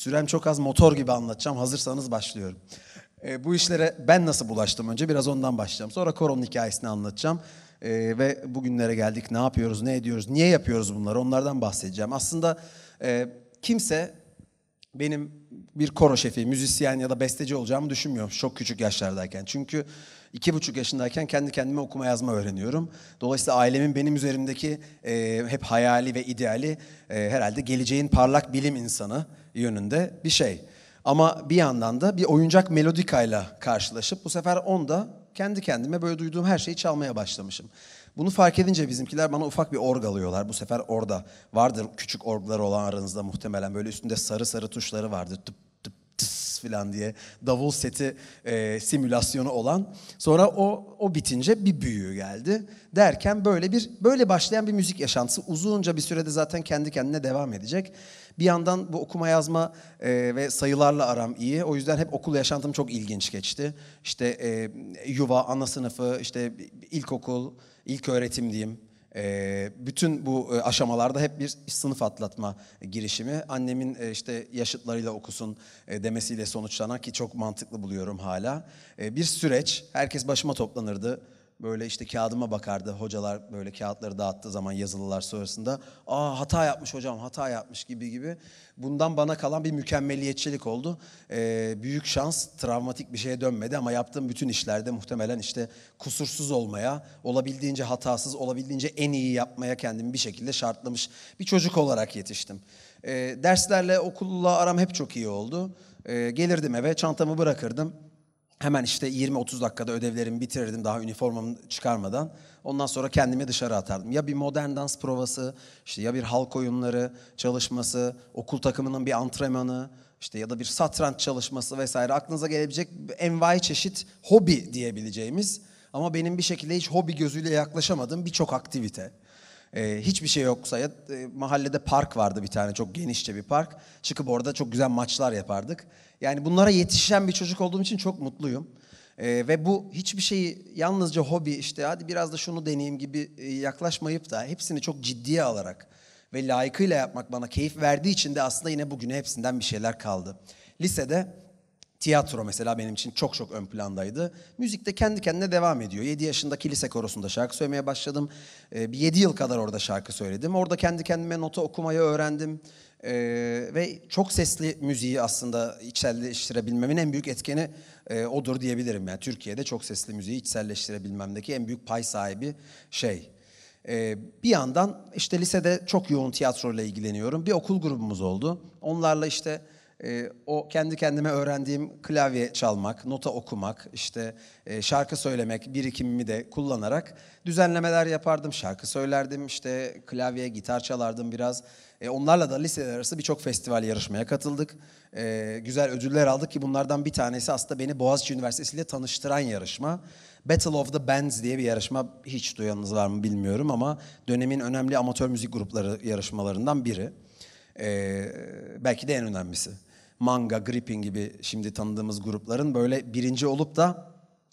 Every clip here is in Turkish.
Sürem çok az motor gibi anlatacağım. Hazırsanız başlıyorum. E, bu işlere ben nasıl bulaştım önce biraz ondan başlayacağım. Sonra koronun hikayesini anlatacağım. E, ve bugünlere geldik ne yapıyoruz, ne ediyoruz, niye yapıyoruz bunları onlardan bahsedeceğim. Aslında e, kimse benim bir koro şefi, müzisyen ya da besteci olacağımı düşünmüyorum çok küçük yaşlardayken. Çünkü iki buçuk yaşındayken kendi kendime okuma yazma öğreniyorum. Dolayısıyla ailemin benim üzerimdeki e, hep hayali ve ideali e, herhalde geleceğin parlak bilim insanı yönünde bir şey. Ama bir yandan da bir oyuncak melodikayla karşılaşıp bu sefer onda kendi kendime böyle duyduğum her şeyi çalmaya başlamışım. Bunu fark edince bizimkiler bana ufak bir org alıyorlar. Bu sefer orada vardır küçük orgları olan aranızda muhtemelen böyle üstünde sarı sarı tuşları vardır. Tıp tıp tıs filan diye davul seti e, simülasyonu olan. Sonra o o bitince bir büyüğü geldi. Derken böyle bir böyle başlayan bir müzik yaşantısı uzunca bir sürede zaten kendi kendine devam edecek. Bir yandan bu okuma yazma e, ve sayılarla aram iyi. O yüzden hep okul yaşantım çok ilginç geçti. İşte e, yuva, ana sınıfı, işte ilkokul, ilk öğretim diyeyim. E, bütün bu e, aşamalarda hep bir sınıf atlatma girişimi. Annemin e, işte yaşıtlarıyla okusun e, demesiyle sonuçlanan ki çok mantıklı buluyorum hala. E, bir süreç, herkes başıma toplanırdı böyle işte kağıdıma bakardı. Hocalar böyle kağıtları dağıttığı zaman yazılılar sonrasında. Aa hata yapmış hocam hata yapmış gibi gibi. Bundan bana kalan bir mükemmeliyetçilik oldu. Ee, büyük şans travmatik bir şeye dönmedi ama yaptığım bütün işlerde muhtemelen işte kusursuz olmaya, olabildiğince hatasız, olabildiğince en iyi yapmaya kendimi bir şekilde şartlamış bir çocuk olarak yetiştim. Ee, derslerle, okulla aram hep çok iyi oldu. Ee, gelirdim eve, çantamı bırakırdım Hemen işte 20-30 dakikada ödevlerimi bitirirdim daha üniformamı çıkarmadan. Ondan sonra kendimi dışarı atardım. Ya bir modern dans provası, işte ya bir halk oyunları çalışması, okul takımının bir antrenmanı, işte ya da bir satranç çalışması vesaire aklınıza gelebilecek envai çeşit hobi diyebileceğimiz ama benim bir şekilde hiç hobi gözüyle yaklaşamadığım birçok aktivite. E, hiçbir şey yoksa ya e, mahallede park vardı bir tane çok genişçe bir park. Çıkıp orada çok güzel maçlar yapardık. Yani bunlara yetişen bir çocuk olduğum için çok mutluyum. E, ve bu hiçbir şeyi yalnızca hobi işte hadi biraz da şunu deneyeyim gibi e, yaklaşmayıp da hepsini çok ciddiye alarak ve layıkıyla yapmak bana keyif verdiği için de aslında yine bugüne hepsinden bir şeyler kaldı. Lisede Tiyatro mesela benim için çok çok ön plandaydı. Müzik de kendi kendine devam ediyor. 7 yaşında kilise korosunda şarkı söylemeye başladım. Ee, bir 7 yıl kadar orada şarkı söyledim. Orada kendi kendime nota okumayı öğrendim. Ee, ve çok sesli müziği aslında içselleştirebilmemin en büyük etkeni e, odur diyebilirim. Yani Türkiye'de çok sesli müziği içselleştirebilmemdeki en büyük pay sahibi şey. Ee, bir yandan işte lisede çok yoğun tiyatroyla ilgileniyorum. Bir okul grubumuz oldu. Onlarla işte e, o kendi kendime öğrendiğim klavye çalmak, nota okumak, işte e, şarkı söylemek birikimimi de kullanarak düzenlemeler yapardım. Şarkı söylerdim, işte klavye, gitar çalardım biraz. E, onlarla da liseler arası birçok festival yarışmaya katıldık. E, güzel ödüller aldık ki bunlardan bir tanesi aslında beni Boğaziçi Üniversitesi ile tanıştıran yarışma. Battle of the Bands diye bir yarışma hiç duyanınız var mı bilmiyorum ama dönemin önemli amatör müzik grupları yarışmalarından biri. Ee, belki de en önemlisi. Manga, Gripping gibi şimdi tanıdığımız grupların böyle birinci olup da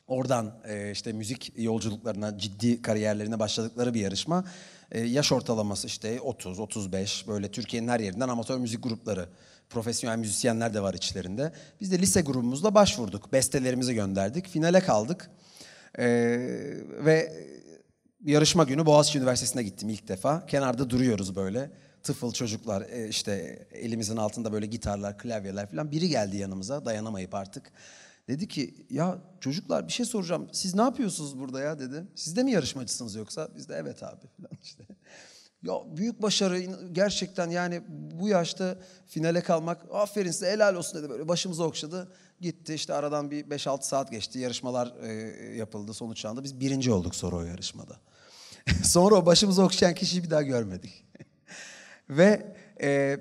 oradan e, işte müzik yolculuklarına, ciddi kariyerlerine başladıkları bir yarışma. E, yaş ortalaması işte 30, 35 böyle Türkiye'nin her yerinden amatör müzik grupları, profesyonel müzisyenler de var içlerinde. Biz de lise grubumuzla başvurduk, bestelerimizi gönderdik, finale kaldık. E, ve yarışma günü Boğaziçi Üniversitesi'ne gittim ilk defa. Kenarda duruyoruz böyle tıfıl çocuklar e, işte elimizin altında böyle gitarlar, klavyeler falan biri geldi yanımıza dayanamayıp artık. Dedi ki ya çocuklar bir şey soracağım siz ne yapıyorsunuz burada ya dedi. Siz de mi yarışmacısınız yoksa? Biz de evet abi falan işte. Ya büyük başarı gerçekten yani bu yaşta finale kalmak aferin size helal olsun dedi böyle başımızı okşadı. Gitti işte aradan bir 5-6 saat geçti yarışmalar e, yapıldı sonuçlandı. Biz birinci olduk sonra o yarışmada. sonra o başımızı okşayan kişiyi bir daha görmedik. Ve e,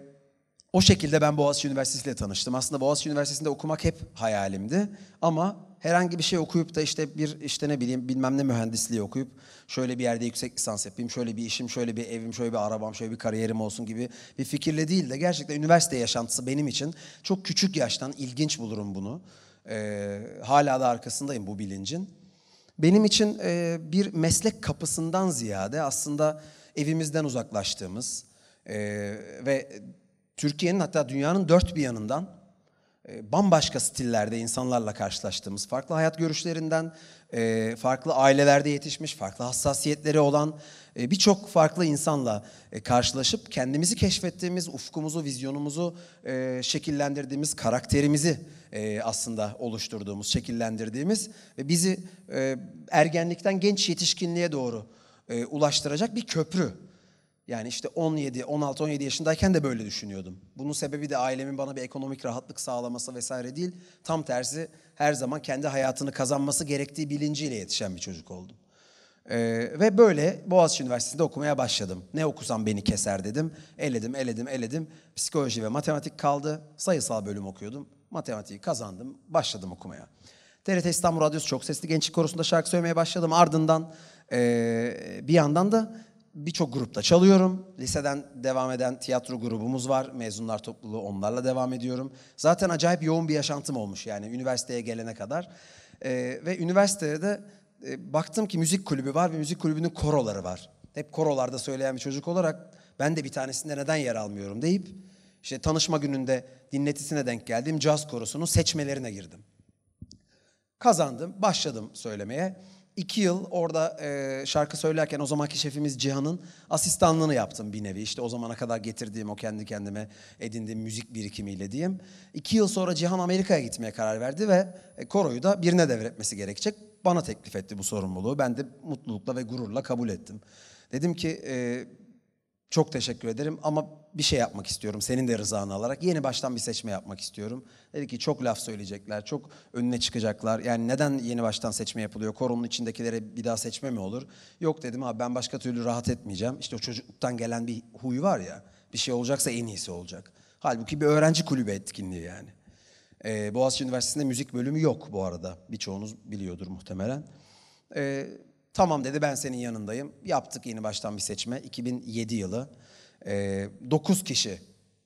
o şekilde ben Boğaziçi Üniversitesi ile tanıştım. Aslında Boğaziçi Üniversitesi'nde okumak hep hayalimdi. Ama herhangi bir şey okuyup da işte bir işte ne bileyim bilmem ne mühendisliği okuyup şöyle bir yerde yüksek lisans yapayım, şöyle bir işim, şöyle bir evim, şöyle bir arabam, şöyle bir kariyerim olsun gibi bir fikirle değil de gerçekten üniversite yaşantısı benim için çok küçük yaştan ilginç bulurum bunu. Ee, hala da arkasındayım bu bilincin. Benim için e, bir meslek kapısından ziyade aslında evimizden uzaklaştığımız, e, ve Türkiye'nin hatta dünyanın dört bir yanından e, bambaşka stillerde insanlarla karşılaştığımız, farklı hayat görüşlerinden, e, farklı ailelerde yetişmiş, farklı hassasiyetleri olan e, birçok farklı insanla e, karşılaşıp kendimizi keşfettiğimiz, ufkumuzu, vizyonumuzu e, şekillendirdiğimiz, karakterimizi e, aslında oluşturduğumuz, şekillendirdiğimiz ve bizi e, ergenlikten genç yetişkinliğe doğru e, ulaştıracak bir köprü yani işte 17, 16, 17 yaşındayken de böyle düşünüyordum. Bunun sebebi de ailemin bana bir ekonomik rahatlık sağlaması vesaire değil. Tam tersi her zaman kendi hayatını kazanması gerektiği bilinciyle yetişen bir çocuk oldum. Ee, ve böyle Boğaziçi Üniversitesi'nde okumaya başladım. Ne okusam beni keser dedim. Eledim, eledim, eledim. Psikoloji ve matematik kaldı. Sayısal bölüm okuyordum. Matematiği kazandım. Başladım okumaya. TRT İstanbul Radyosu Çok Sesli Gençlik Korosu'nda şarkı söylemeye başladım. Ardından ee, bir yandan da birçok grupta çalıyorum. Liseden devam eden tiyatro grubumuz var. Mezunlar topluluğu onlarla devam ediyorum. Zaten acayip yoğun bir yaşantım olmuş yani üniversiteye gelene kadar. E, ve üniversitede e, baktım ki müzik kulübü var ve müzik kulübünün koroları var. Hep korolarda söyleyen bir çocuk olarak ben de bir tanesinde neden yer almıyorum deyip işte tanışma gününde dinletisine denk geldim. Caz korosunun seçmelerine girdim. Kazandım, başladım söylemeye iki yıl orada e, şarkı söylerken o zamanki şefimiz Cihan'ın asistanlığını yaptım bir nevi. İşte o zamana kadar getirdiğim o kendi kendime edindiğim müzik birikimiyle diyeyim. İki yıl sonra Cihan Amerika'ya gitmeye karar verdi ve e, koroyu da birine devretmesi gerekecek. Bana teklif etti bu sorumluluğu. Ben de mutlulukla ve gururla kabul ettim. Dedim ki... E, çok teşekkür ederim ama bir şey yapmak istiyorum senin de rızanı alarak. Yeni baştan bir seçme yapmak istiyorum. Dedi ki çok laf söyleyecekler, çok önüne çıkacaklar. Yani neden yeni baştan seçme yapılıyor? korunun içindekilere bir daha seçme mi olur? Yok dedim abi ben başka türlü rahat etmeyeceğim. İşte o çocukluktan gelen bir huy var ya. Bir şey olacaksa en iyisi olacak. Halbuki bir öğrenci kulübü etkinliği yani. Ee, Boğaziçi Üniversitesi'nde müzik bölümü yok bu arada. Birçoğunuz biliyordur muhtemelen. Ee, Tamam dedi ben senin yanındayım. Yaptık yeni baştan bir seçme. 2007 yılı. E, ee, 9 kişi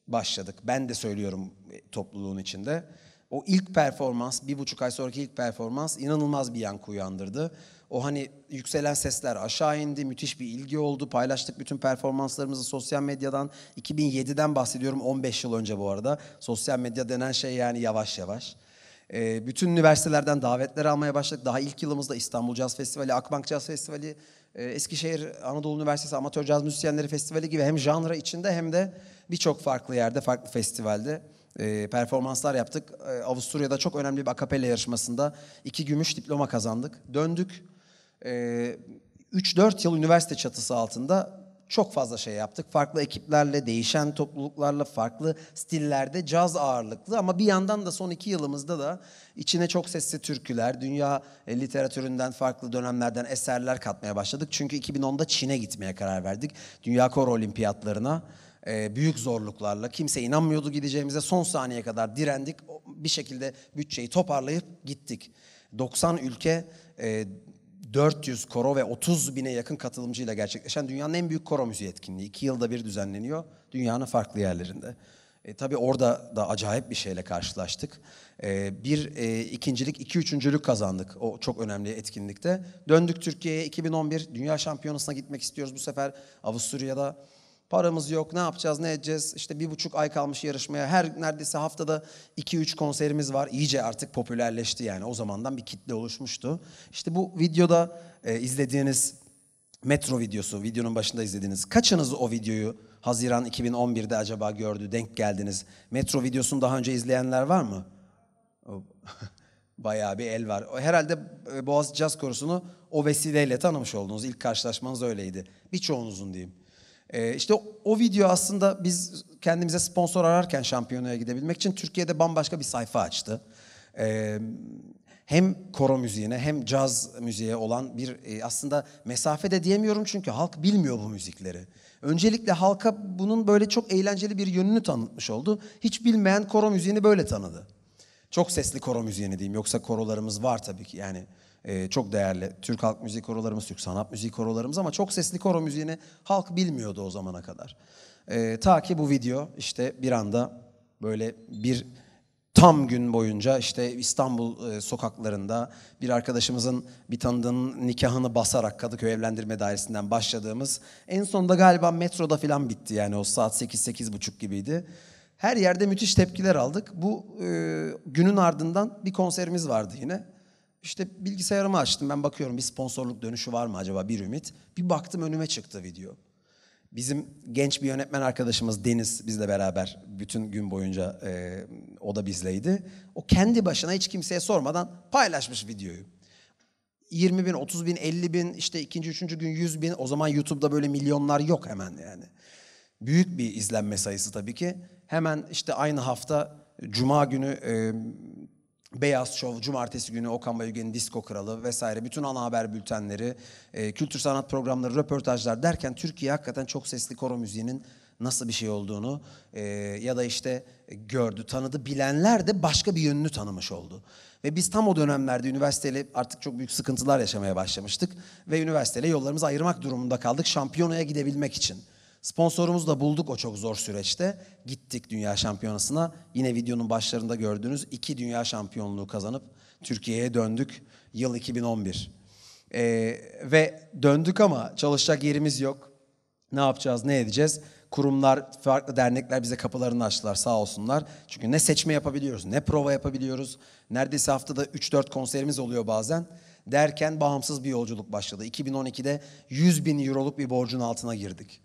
başladık. Ben de söylüyorum e, topluluğun içinde. O ilk performans, bir buçuk ay sonraki ilk performans inanılmaz bir yankı uyandırdı. O hani yükselen sesler aşağı indi, müthiş bir ilgi oldu. Paylaştık bütün performanslarımızı sosyal medyadan. 2007'den bahsediyorum, 15 yıl önce bu arada. Sosyal medya denen şey yani yavaş yavaş. E, bütün üniversitelerden davetler almaya başladık. Daha ilk yılımızda İstanbul Caz Festivali, Akbank Caz Festivali, e, Eskişehir Anadolu Üniversitesi Amatör Caz Müzisyenleri Festivali gibi hem janra içinde hem de birçok farklı yerde, farklı festivalde e, performanslar yaptık. E, Avusturya'da çok önemli bir akapella yarışmasında iki gümüş diploma kazandık. Döndük. E, 3-4 yıl üniversite çatısı altında çok fazla şey yaptık. Farklı ekiplerle, değişen topluluklarla, farklı stillerde caz ağırlıklı ama bir yandan da son iki yılımızda da içine çok sesli türküler, dünya e, literatüründen farklı dönemlerden eserler katmaya başladık. Çünkü 2010'da Çin'e gitmeye karar verdik. Dünya Kor Olimpiyatlarına e, büyük zorluklarla kimse inanmıyordu gideceğimize son saniye kadar direndik. Bir şekilde bütçeyi toparlayıp gittik. 90 ülke e, 400 koro ve 30 bine yakın katılımcıyla gerçekleşen dünyanın en büyük koro müziği etkinliği. iki yılda bir düzenleniyor dünyanın farklı yerlerinde. E, tabii orada da acayip bir şeyle karşılaştık. E, bir e, ikincilik, iki üçüncülük kazandık o çok önemli etkinlikte. Döndük Türkiye'ye 2011 Dünya Şampiyonası'na gitmek istiyoruz bu sefer Avusturya'da. Paramız yok, ne yapacağız, ne edeceğiz? İşte bir buçuk ay kalmış yarışmaya. Her neredeyse haftada iki üç konserimiz var. İyice artık popülerleşti yani. O zamandan bir kitle oluşmuştu. İşte bu videoda e, izlediğiniz metro videosu, videonun başında izlediğiniz. Kaçınız o videoyu Haziran 2011'de acaba gördü, denk geldiniz? Metro videosunu daha önce izleyenler var mı? Bayağı bir el var. Herhalde e, Boğaziçi Caz Korusu'nu o vesileyle tanımış oldunuz. İlk karşılaşmanız öyleydi. Birçoğunuzun diyeyim. Ee, işte o, o video aslında biz kendimize sponsor ararken şampiyonaya gidebilmek için Türkiye'de bambaşka bir sayfa açtı. Ee, hem koro müziğine hem caz müziğe olan bir e, aslında mesafe de diyemiyorum çünkü halk bilmiyor bu müzikleri. Öncelikle halka bunun böyle çok eğlenceli bir yönünü tanıtmış oldu. Hiç bilmeyen koro müziğini böyle tanıdı. Çok sesli koro müziğini diyeyim. Yoksa korolarımız var tabii ki yani e, çok değerli. Türk halk müziği korolarımız, Türk sanat müziği korolarımız ama çok sesli koro müziğini halk bilmiyordu o zamana kadar. E, ta ki bu video işte bir anda böyle bir tam gün boyunca işte İstanbul e, sokaklarında bir arkadaşımızın bir tanıdığının nikahını basarak Kadıköy Evlendirme Dairesi'nden başladığımız en sonunda galiba metroda falan bitti yani o saat 8 buçuk gibiydi. Her yerde müthiş tepkiler aldık. Bu e, günün ardından bir konserimiz vardı yine. İşte bilgisayarımı açtım ben bakıyorum bir sponsorluk dönüşü var mı acaba bir ümit. Bir baktım önüme çıktı video. Bizim genç bir yönetmen arkadaşımız Deniz bizle beraber bütün gün boyunca e, o da bizleydi. O kendi başına hiç kimseye sormadan paylaşmış videoyu. 20 bin, 30 bin, 50 bin, işte ikinci, üçüncü gün 100 bin. O zaman YouTube'da böyle milyonlar yok hemen yani. Büyük bir izlenme sayısı tabii ki. Hemen işte aynı hafta Cuma günü e, Beyaz Şov, Cumartesi günü Okan Bayülgen'in Disko Kralı vesaire bütün ana haber bültenleri, e, kültür sanat programları, röportajlar derken Türkiye hakikaten çok sesli koro müziğinin nasıl bir şey olduğunu e, ya da işte gördü, tanıdı. Bilenler de başka bir yönünü tanımış oldu. Ve biz tam o dönemlerde üniversiteyle artık çok büyük sıkıntılar yaşamaya başlamıştık. Ve üniversiteyle yollarımızı ayırmak durumunda kaldık şampiyonaya gidebilmek için. Sponsorumuzu da bulduk o çok zor süreçte. Gittik dünya şampiyonasına. Yine videonun başlarında gördüğünüz iki dünya şampiyonluğu kazanıp Türkiye'ye döndük. Yıl 2011. Ee, ve döndük ama çalışacak yerimiz yok. Ne yapacağız, ne edeceğiz? Kurumlar, farklı dernekler bize kapılarını açtılar sağ olsunlar. Çünkü ne seçme yapabiliyoruz, ne prova yapabiliyoruz. Neredeyse haftada 3-4 konserimiz oluyor bazen derken bağımsız bir yolculuk başladı. 2012'de 100 bin euroluk bir borcun altına girdik.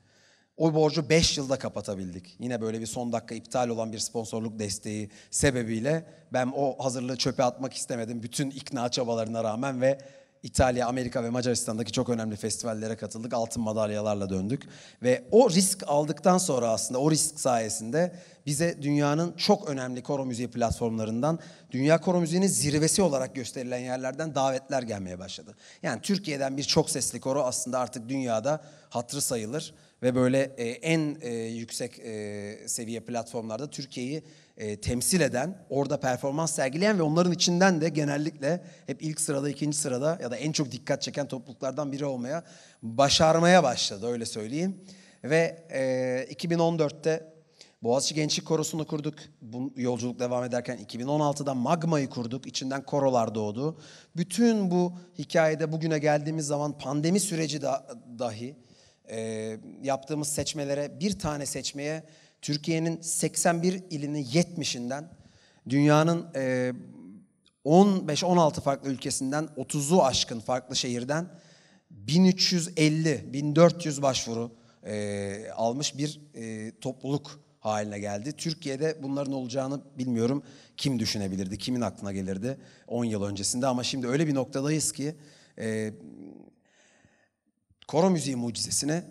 O borcu 5 yılda kapatabildik. Yine böyle bir son dakika iptal olan bir sponsorluk desteği sebebiyle ben o hazırlığı çöpe atmak istemedim. Bütün ikna çabalarına rağmen ve İtalya, Amerika ve Macaristan'daki çok önemli festivallere katıldık. Altın madalyalarla döndük. Ve o risk aldıktan sonra aslında o risk sayesinde bize dünyanın çok önemli koro müziği platformlarından, dünya koro müziğinin zirvesi olarak gösterilen yerlerden davetler gelmeye başladı. Yani Türkiye'den bir çok sesli koro aslında artık dünyada hatırı sayılır ve böyle e, en e, yüksek e, seviye platformlarda Türkiye'yi e, temsil eden, orada performans sergileyen ve onların içinden de genellikle hep ilk sırada, ikinci sırada ya da en çok dikkat çeken topluluklardan biri olmaya başarmaya başladı öyle söyleyeyim. Ve e, 2014'te Boğaziçi Gençlik Korosu'nu kurduk. Bu yolculuk devam ederken 2016'da Magma'yı kurduk. İçinden korolar doğdu. Bütün bu hikayede bugüne geldiğimiz zaman pandemi süreci da, dahi e, yaptığımız seçmelere bir tane seçmeye Türkiye'nin 81 ilinin 70'inden, dünyanın e, 15-16 farklı ülkesinden 30'u aşkın farklı şehirden 1350-1400 başvuru e, almış bir e, topluluk haline geldi. Türkiye'de bunların olacağını bilmiyorum kim düşünebilirdi, kimin aklına gelirdi 10 yıl öncesinde ama şimdi öyle bir noktadayız ki e, Koro müziği mucizesini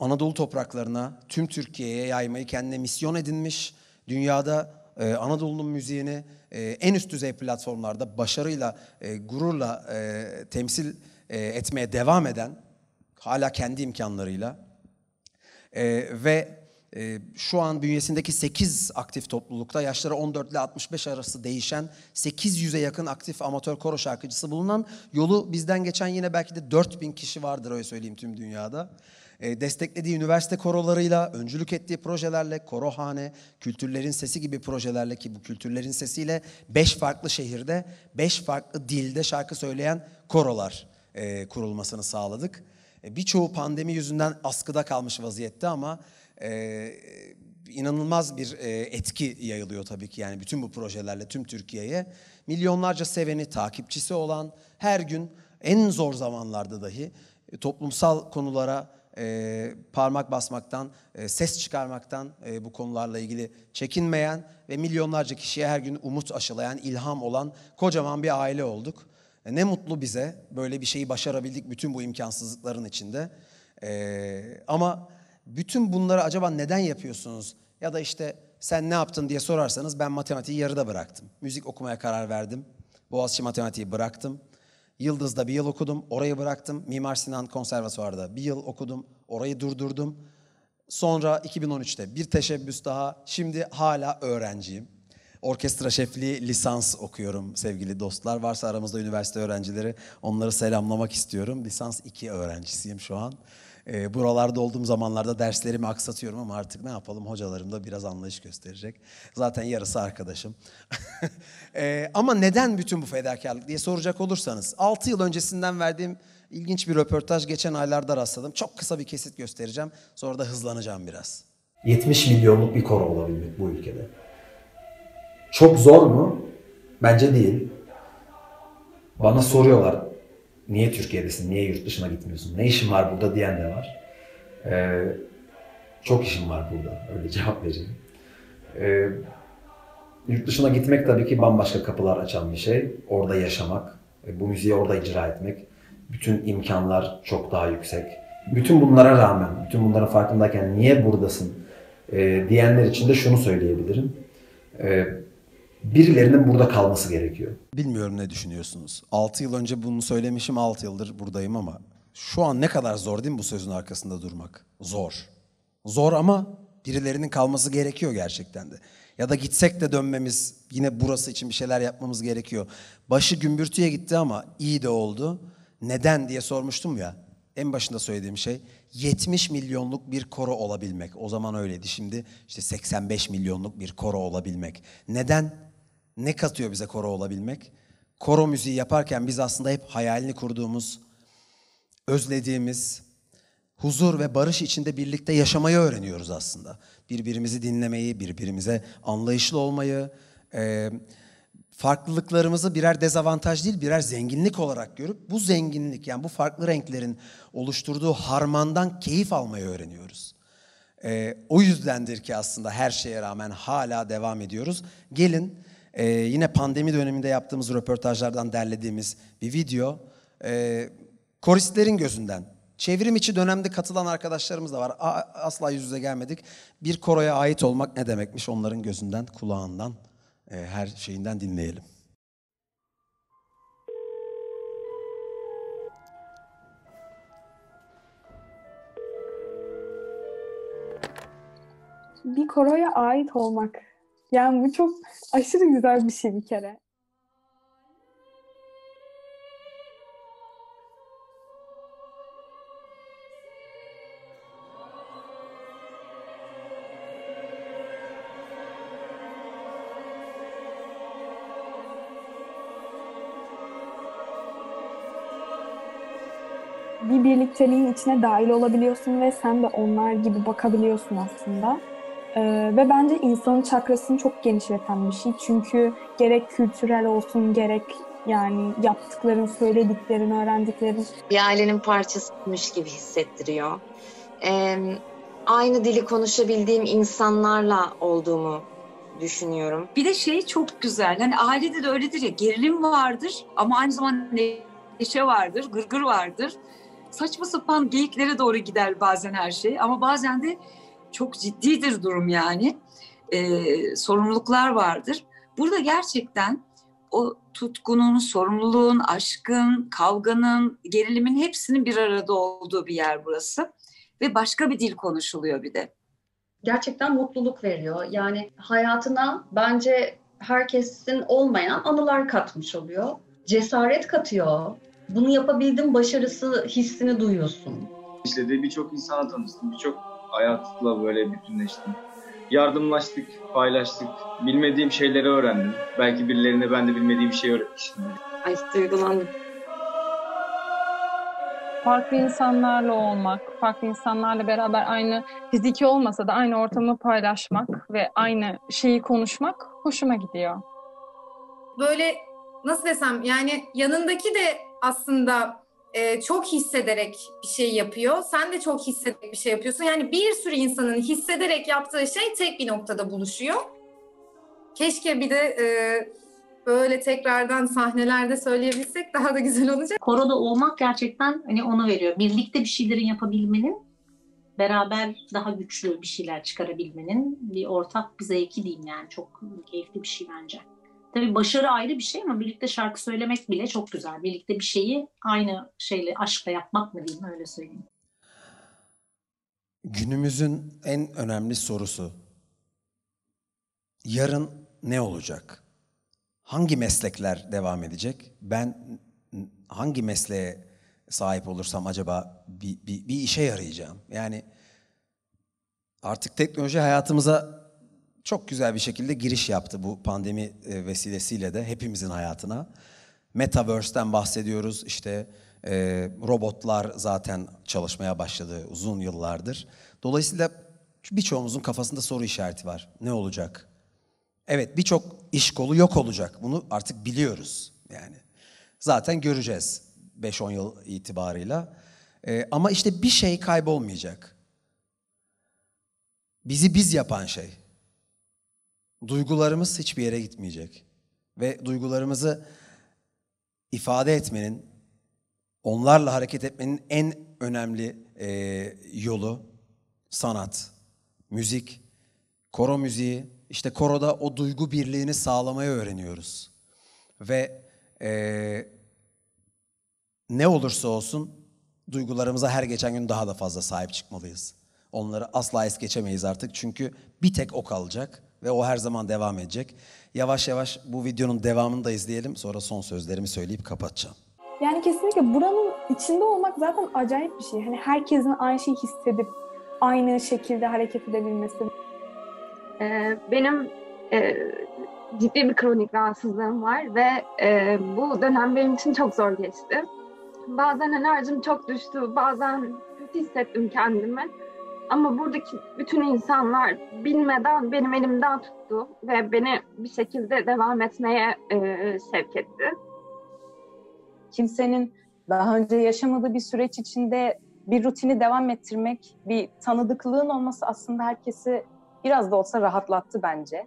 Anadolu topraklarına, tüm Türkiye'ye yaymayı kendine misyon edinmiş. Dünyada e, Anadolu'nun müziğini e, en üst düzey platformlarda başarıyla, e, gururla e, temsil e, etmeye devam eden, hala kendi imkanlarıyla e, ve ee, şu an bünyesindeki 8 aktif toplulukta yaşları 14 ile 65 arası değişen 800'e yakın aktif amatör koro şarkıcısı bulunan yolu bizden geçen yine belki de 4000 kişi vardır öyle söyleyeyim tüm dünyada. Ee, desteklediği üniversite korolarıyla, öncülük ettiği projelerle, korohane, kültürlerin sesi gibi projelerle ki bu kültürlerin sesiyle 5 farklı şehirde, 5 farklı dilde şarkı söyleyen korolar e, kurulmasını sağladık. E, birçoğu pandemi yüzünden askıda kalmış vaziyette ama e, inanılmaz bir e, etki yayılıyor tabii ki yani bütün bu projelerle tüm Türkiye'ye. Milyonlarca seveni, takipçisi olan her gün en zor zamanlarda dahi e, toplumsal konulara e, parmak basmaktan, e, ses çıkarmaktan e, bu konularla ilgili çekinmeyen ve milyonlarca kişiye her gün umut aşılayan, ilham olan kocaman bir aile olduk. E, ne mutlu bize böyle bir şeyi başarabildik bütün bu imkansızlıkların içinde. E, ama bütün bunları acaba neden yapıyorsunuz? Ya da işte sen ne yaptın diye sorarsanız ben matematiği yarıda bıraktım. Müzik okumaya karar verdim. Boğaziçi matematiği bıraktım. Yıldız'da bir yıl okudum, orayı bıraktım. Mimar Sinan Konservatuvar'da bir yıl okudum, orayı durdurdum. Sonra 2013'te bir teşebbüs daha. Şimdi hala öğrenciyim. Orkestra şefliği lisans okuyorum sevgili dostlar. Varsa aramızda üniversite öğrencileri onları selamlamak istiyorum. Lisans 2 öğrencisiyim şu an. E, buralarda olduğum zamanlarda derslerimi aksatıyorum ama artık ne yapalım hocalarım da biraz anlayış gösterecek. Zaten yarısı arkadaşım. e, ama neden bütün bu fedakarlık diye soracak olursanız 6 yıl öncesinden verdiğim ilginç bir röportaj geçen aylarda rastladım. Çok kısa bir kesit göstereceğim. Sonra da hızlanacağım biraz. 70 milyonluk bir koro olabilmek bu ülkede. Çok zor mu? Bence değil. Bana soruyorlar niye Türkiye'desin, niye yurt dışına gitmiyorsun, ne işin var burada diyen de var. Ee, çok işim var burada, öyle cevap vereyim. Ee, yurt dışına gitmek tabii ki bambaşka kapılar açan bir şey. Orada yaşamak, e, bu müziği orada icra etmek. Bütün imkanlar çok daha yüksek. Bütün bunlara rağmen, bütün bunların farkındayken niye buradasın e, diyenler için de şunu söyleyebilirim. E, birilerinin burada kalması gerekiyor. Bilmiyorum ne düşünüyorsunuz. 6 yıl önce bunu söylemişim 6 yıldır buradayım ama şu an ne kadar zor değil mi bu sözün arkasında durmak? Zor. Zor ama birilerinin kalması gerekiyor gerçekten de. Ya da gitsek de dönmemiz yine burası için bir şeyler yapmamız gerekiyor. Başı gümbürtüye gitti ama iyi de oldu. Neden diye sormuştum ya. En başında söylediğim şey 70 milyonluk bir koro olabilmek. O zaman öyleydi. Şimdi işte 85 milyonluk bir koro olabilmek. Neden? Ne katıyor bize koro olabilmek? Koro müziği yaparken biz aslında hep hayalini kurduğumuz, özlediğimiz, huzur ve barış içinde birlikte yaşamayı öğreniyoruz aslında. Birbirimizi dinlemeyi, birbirimize anlayışlı olmayı, e, farklılıklarımızı birer dezavantaj değil, birer zenginlik olarak görüp bu zenginlik yani bu farklı renklerin oluşturduğu harmandan keyif almayı öğreniyoruz. E, o yüzdendir ki aslında her şeye rağmen hala devam ediyoruz. Gelin ee, yine pandemi döneminde yaptığımız röportajlardan derlediğimiz bir video. Ee, koristlerin gözünden. Çevrim içi dönemde katılan arkadaşlarımız da var. A asla yüz yüze gelmedik. Bir koroya ait olmak ne demekmiş onların gözünden, kulağından, e, her şeyinden dinleyelim. bir koroya ait olmak yani bu çok aşırı güzel bir şey bir kere. bir birlikteliğin içine dahil olabiliyorsun ve sen de onlar gibi bakabiliyorsun aslında. Ee, ve bence insanın çakrasını çok genişleten bir şey. Çünkü gerek kültürel olsun gerek yani yaptıkların, söylediklerin, öğrendiklerin. Bir ailenin parçasıymış gibi hissettiriyor. Ee, aynı dili konuşabildiğim insanlarla olduğumu düşünüyorum. Bir de şey çok güzel. Hani ailede de öyledir ya gerilim vardır ama aynı zamanda neşe vardır, gırgır vardır. Saçma sapan geyiklere doğru gider bazen her şey ama bazen de çok ciddidir durum yani. E, sorumluluklar vardır. Burada gerçekten o tutkunun, sorumluluğun, aşkın, kavganın, gerilimin hepsinin bir arada olduğu bir yer burası. Ve başka bir dil konuşuluyor bir de. Gerçekten mutluluk veriyor. Yani hayatına bence herkesin olmayan anılar katmış oluyor. Cesaret katıyor. Bunu yapabildim başarısı hissini duyuyorsun. İşte de birçok insana tanıştım, birçok hayatla böyle bütünleştim. Yardımlaştık, paylaştık. Bilmediğim şeyleri öğrendim. Belki birilerine ben de bilmediğim bir şey öğretmişimdir. Ay duygulandım. Farklı insanlarla olmak, farklı insanlarla beraber aynı fiziki olmasa da aynı ortamı paylaşmak ve aynı şeyi konuşmak hoşuma gidiyor. Böyle nasıl desem yani yanındaki de aslında e, çok hissederek bir şey yapıyor. Sen de çok hissederek bir şey yapıyorsun. Yani bir sürü insanın hissederek yaptığı şey tek bir noktada buluşuyor. Keşke bir de e, böyle tekrardan sahnelerde söyleyebilsek daha da güzel olacak. Koroda olmak gerçekten hani onu veriyor. Birlikte bir şeylerin yapabilmenin, beraber daha güçlü bir şeyler çıkarabilmenin bir ortak bir zevki diyeyim yani çok keyifli bir şey bence. Tabii başarı ayrı bir şey ama birlikte şarkı söylemek bile çok güzel. Birlikte bir şeyi aynı şeyle aşkla yapmak mı diyeyim öyle söyleyeyim. Günümüzün en önemli sorusu. Yarın ne olacak? Hangi meslekler devam edecek? Ben hangi mesleğe sahip olursam acaba bir, bir, bir işe yarayacağım? Yani artık teknoloji hayatımıza çok güzel bir şekilde giriş yaptı bu pandemi e, vesilesiyle de hepimizin hayatına. Metaverse'den bahsediyoruz işte e, robotlar zaten çalışmaya başladı uzun yıllardır. Dolayısıyla birçoğumuzun kafasında soru işareti var. Ne olacak? Evet birçok iş kolu yok olacak. Bunu artık biliyoruz yani. Zaten göreceğiz 5-10 yıl itibarıyla. E, ama işte bir şey kaybolmayacak. Bizi biz yapan şey duygularımız hiçbir yere gitmeyecek. Ve duygularımızı ifade etmenin, onlarla hareket etmenin en önemli e, yolu sanat, müzik, koro müziği. İşte koroda o duygu birliğini sağlamayı öğreniyoruz. Ve e, ne olursa olsun duygularımıza her geçen gün daha da fazla sahip çıkmalıyız. Onları asla es geçemeyiz artık çünkü bir tek o kalacak ve o her zaman devam edecek. Yavaş yavaş bu videonun devamını da izleyelim. Sonra son sözlerimi söyleyip kapatacağım. Yani kesinlikle buranın içinde olmak zaten acayip bir şey. Hani herkesin aynı şeyi hissedip aynı şekilde hareket edebilmesi. Ee, benim e, ciddi bir kronik rahatsızlığım var ve e, bu dönem benim için çok zor geçti. Bazen enerjim çok düştü, bazen kötü hissettim kendimi. Ama buradaki bütün insanlar bilmeden benim elimden tuttu ve beni bir şekilde devam etmeye e, sevk etti. Kimsenin daha önce yaşamadığı bir süreç içinde bir rutini devam ettirmek, bir tanıdıklığın olması aslında herkesi biraz da olsa rahatlattı bence.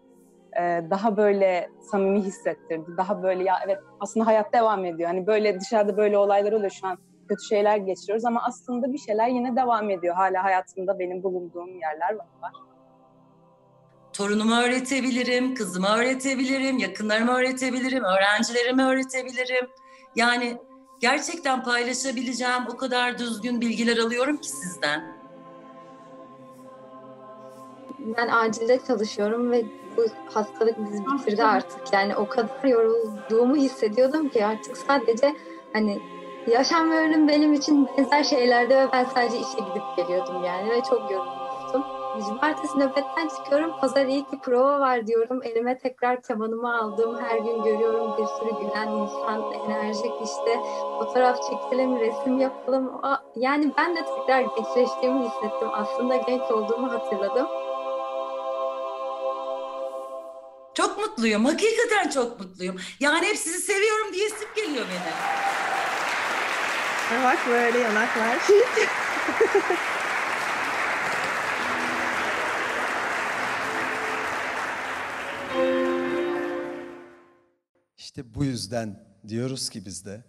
Ee, daha böyle samimi hissettirdi. Daha böyle ya evet aslında hayat devam ediyor. Hani böyle dışarıda böyle olaylar oluyor şu an kötü şeyler geçiriyoruz ama aslında bir şeyler yine devam ediyor. Hala hayatımda benim bulunduğum yerler var. Torunumu öğretebilirim, kızımı öğretebilirim, yakınlarımı öğretebilirim, öğrencilerimi öğretebilirim. Yani gerçekten paylaşabileceğim o kadar düzgün bilgiler alıyorum ki sizden. Ben acilde çalışıyorum ve bu hastalık bizi bitirdi artık. Yani o kadar yorulduğumu hissediyordum ki artık sadece hani Yaşam ve ölüm benim için benzer şeylerdi ve ben sadece işe gidip geliyordum yani ve çok yorulmuştum. Cumartesi nöbetten çıkıyorum. Pazar iyi ki prova var diyorum. Elime tekrar kemanımı aldım. Her gün görüyorum bir sürü gülen insan, enerjik işte. Fotoğraf çekelim, resim yapalım. Yani ben de tekrar gençleştiğimi hissettim. Aslında genç olduğumu hatırladım. Çok mutluyum. Hakikaten çok mutluyum. Yani hep sizi seviyorum diye geliyor benim. Ve bak böyle yanaklar. İşte bu yüzden diyoruz ki biz de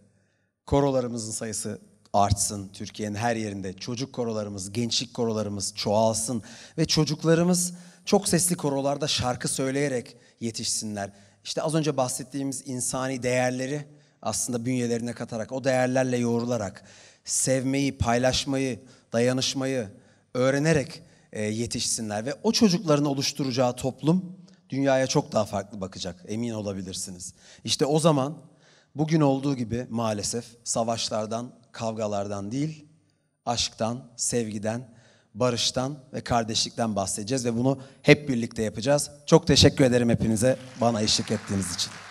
korolarımızın sayısı artsın Türkiye'nin her yerinde. Çocuk korolarımız, gençlik korolarımız çoğalsın ve çocuklarımız çok sesli korolarda şarkı söyleyerek yetişsinler. İşte az önce bahsettiğimiz insani değerleri aslında bünyelerine katarak, o değerlerle yoğrularak, sevmeyi, paylaşmayı, dayanışmayı öğrenerek e, yetişsinler. Ve o çocukların oluşturacağı toplum dünyaya çok daha farklı bakacak, emin olabilirsiniz. İşte o zaman bugün olduğu gibi maalesef savaşlardan, kavgalardan değil, aşktan, sevgiden, barıştan ve kardeşlikten bahsedeceğiz ve bunu hep birlikte yapacağız. Çok teşekkür ederim hepinize bana eşlik ettiğiniz için.